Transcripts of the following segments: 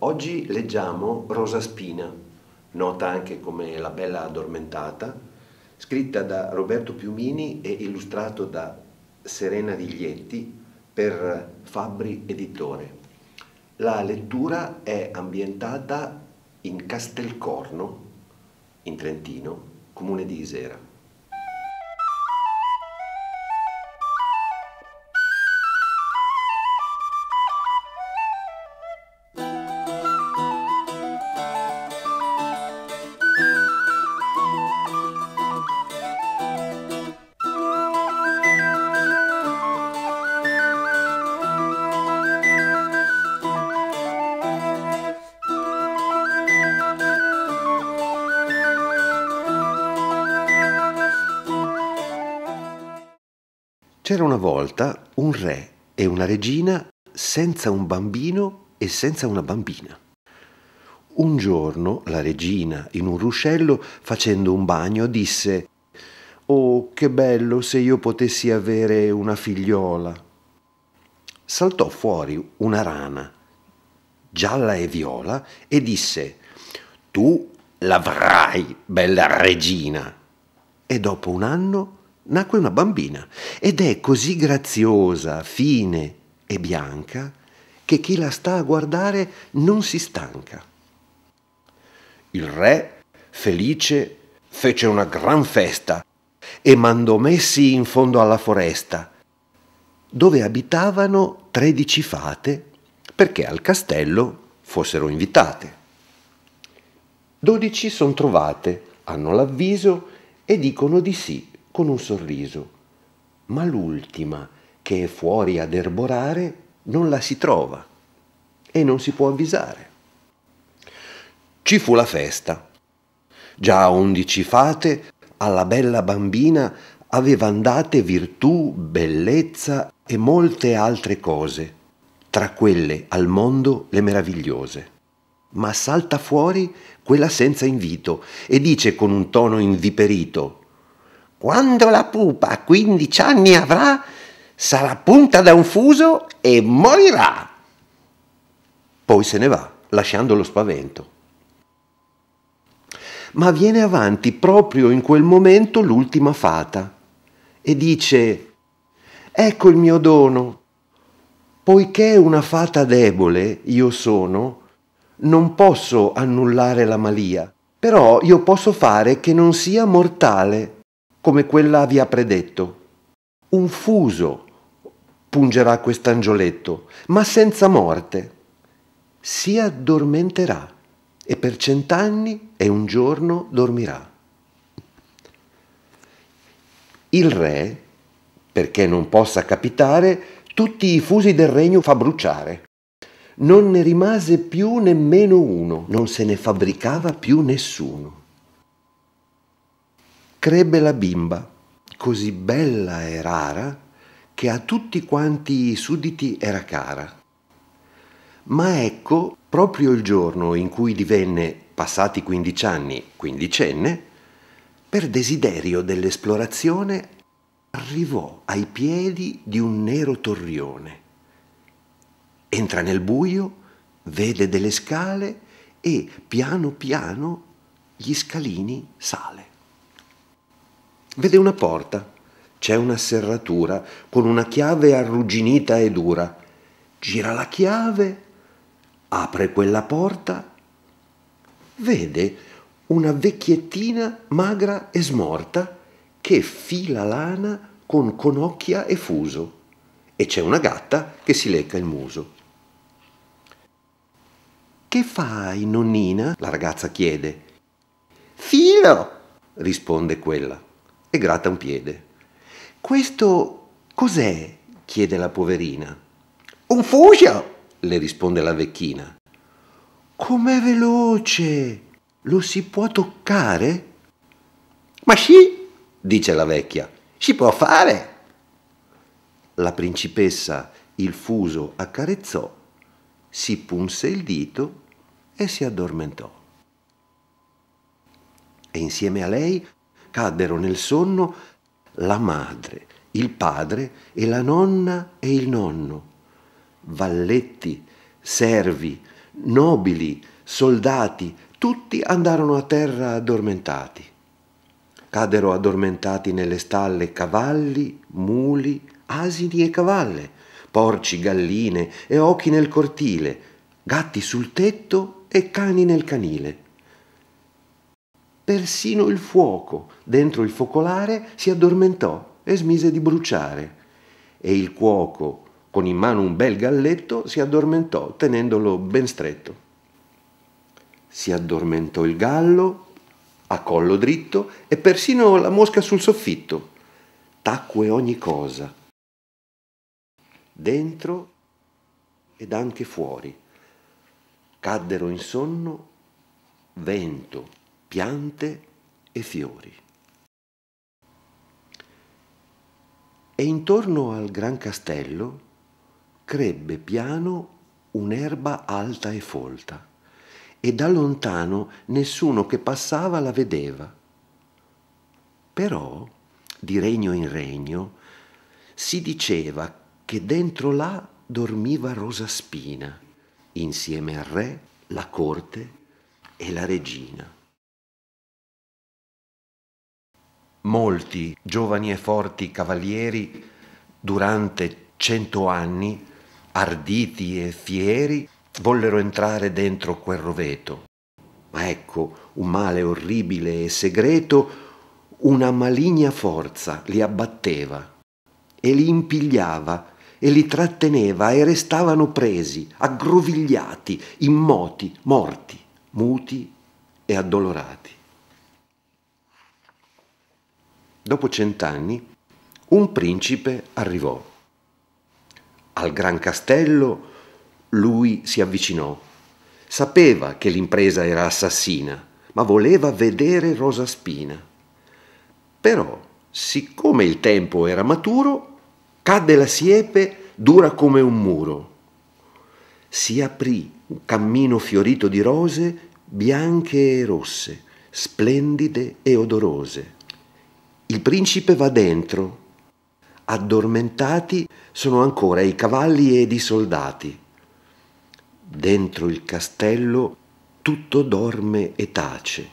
Oggi leggiamo Rosa Spina, nota anche come La Bella Addormentata, scritta da Roberto Piumini e illustrato da Serena Viglietti per Fabri Editore. La lettura è ambientata in Castelcorno, in Trentino, comune di Isera. C'era una volta un re e una regina senza un bambino e senza una bambina. Un giorno la regina, in un ruscello, facendo un bagno, disse Oh, che bello se io potessi avere una figliola. Saltò fuori una rana, gialla e viola, e disse Tu l'avrai, bella regina. E dopo un anno nacque una bambina ed è così graziosa, fine e bianca che chi la sta a guardare non si stanca. Il re, felice, fece una gran festa e mandò messi in fondo alla foresta, dove abitavano tredici fate perché al castello fossero invitate. Dodici sono trovate, hanno l'avviso e dicono di sì con un sorriso. Ma l'ultima, che è fuori ad erborare, non la si trova e non si può avvisare. Ci fu la festa. Già undici fate alla bella bambina avevan date virtù, bellezza e molte altre cose, tra quelle al mondo le meravigliose. Ma salta fuori quella senza invito e dice con un tono inviperito quando la pupa 15 anni avrà, sarà punta da un fuso e morirà. Poi se ne va, lasciando lo spavento. Ma viene avanti proprio in quel momento l'ultima fata e dice, ecco il mio dono, poiché una fata debole io sono, non posso annullare la malia, però io posso fare che non sia mortale come quella vi ha predetto. Un fuso pungerà quest'angioletto, ma senza morte. Si addormenterà e per cent'anni e un giorno dormirà. Il re, perché non possa capitare, tutti i fusi del regno fa bruciare. Non ne rimase più nemmeno uno, non se ne fabbricava più nessuno crebbe la bimba, così bella e rara che a tutti quanti i sudditi era cara. Ma ecco, proprio il giorno in cui divenne, passati quindici anni, quindicenne, per desiderio dell'esplorazione arrivò ai piedi di un nero torrione. Entra nel buio, vede delle scale e piano piano gli scalini sale. Vede una porta. C'è una serratura con una chiave arrugginita e dura. Gira la chiave, apre quella porta. Vede una vecchiettina magra e smorta che fila lana con conocchia e fuso e c'è una gatta che si lecca il muso. Che fai, nonnina? la ragazza chiede. Filo, risponde quella e gratta un piede. Questo cos'è? chiede la poverina. Un fuscio, le risponde la vecchina. Com'è veloce! Lo si può toccare? Ma sì, dice la vecchia, si può fare. La principessa il fuso accarezzò, si punse il dito e si addormentò. E insieme a lei caddero nel sonno la madre, il padre e la nonna e il nonno. Valletti, servi, nobili, soldati, tutti andarono a terra addormentati. Cadero addormentati nelle stalle cavalli, muli, asini e cavalle, porci, galline e occhi nel cortile, gatti sul tetto e cani nel canile. Persino il fuoco dentro il focolare si addormentò e smise di bruciare. E il cuoco, con in mano un bel galletto, si addormentò tenendolo ben stretto. Si addormentò il gallo a collo dritto e persino la mosca sul soffitto. Tacque ogni cosa, dentro ed anche fuori. Caddero in sonno vento, piante e fiori. E intorno al gran castello crebbe piano un'erba alta e folta, e da lontano nessuno che passava la vedeva. Però, di regno in regno, si diceva che dentro là dormiva Rosaspina, insieme al re, la corte e la regina. molti giovani e forti cavalieri durante cento anni, arditi e fieri, vollero entrare dentro quel roveto. Ma ecco, un male orribile e segreto, una maligna forza li abbatteva e li impigliava e li tratteneva e restavano presi, aggrovigliati, immoti, morti, muti e addolorati. dopo cent'anni, un principe arrivò. Al gran castello lui si avvicinò. Sapeva che l'impresa era assassina, ma voleva vedere Rosaspina. Però, siccome il tempo era maturo, cadde la siepe dura come un muro. Si aprì un cammino fiorito di rose bianche e rosse, splendide e odorose. Il principe va dentro. Addormentati sono ancora i cavalli ed i soldati. Dentro il castello tutto dorme e tace.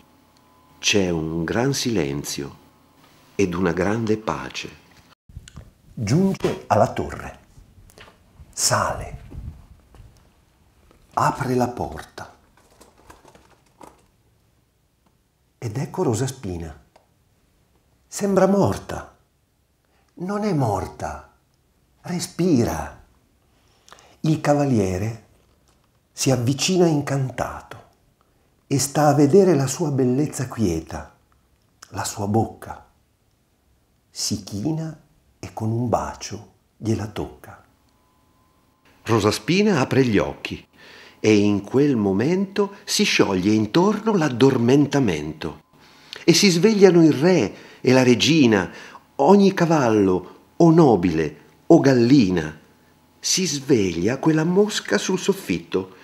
C'è un gran silenzio ed una grande pace. Giunge alla torre. Sale. Apre la porta. Ed ecco Rosaspina Sembra morta. Non è morta. Respira. Il cavaliere si avvicina incantato e sta a vedere la sua bellezza quieta, la sua bocca. Si china e con un bacio gliela tocca. Rosa Spina apre gli occhi e in quel momento si scioglie intorno l'addormentamento e si svegliano il re e la regina, ogni cavallo, o nobile, o gallina. Si sveglia quella mosca sul soffitto,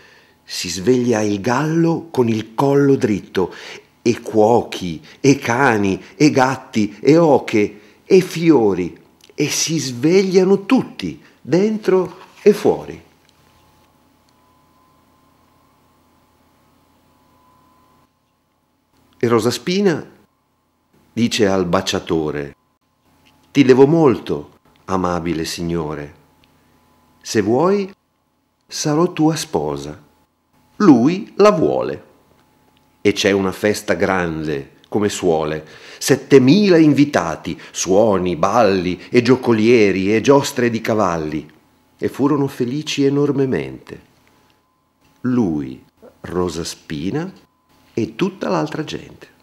si sveglia il gallo con il collo dritto, e cuochi, e cani, e gatti, e oche, e fiori, e si svegliano tutti, dentro e fuori. E Rosa Spina dice al baciatore, ti devo molto, amabile signore. Se vuoi, sarò tua sposa. Lui la vuole. E c'è una festa grande, come suole, settemila invitati, suoni, balli e giocolieri e giostre di cavalli, e furono felici enormemente. Lui, Rosa Spina e tutta l'altra gente.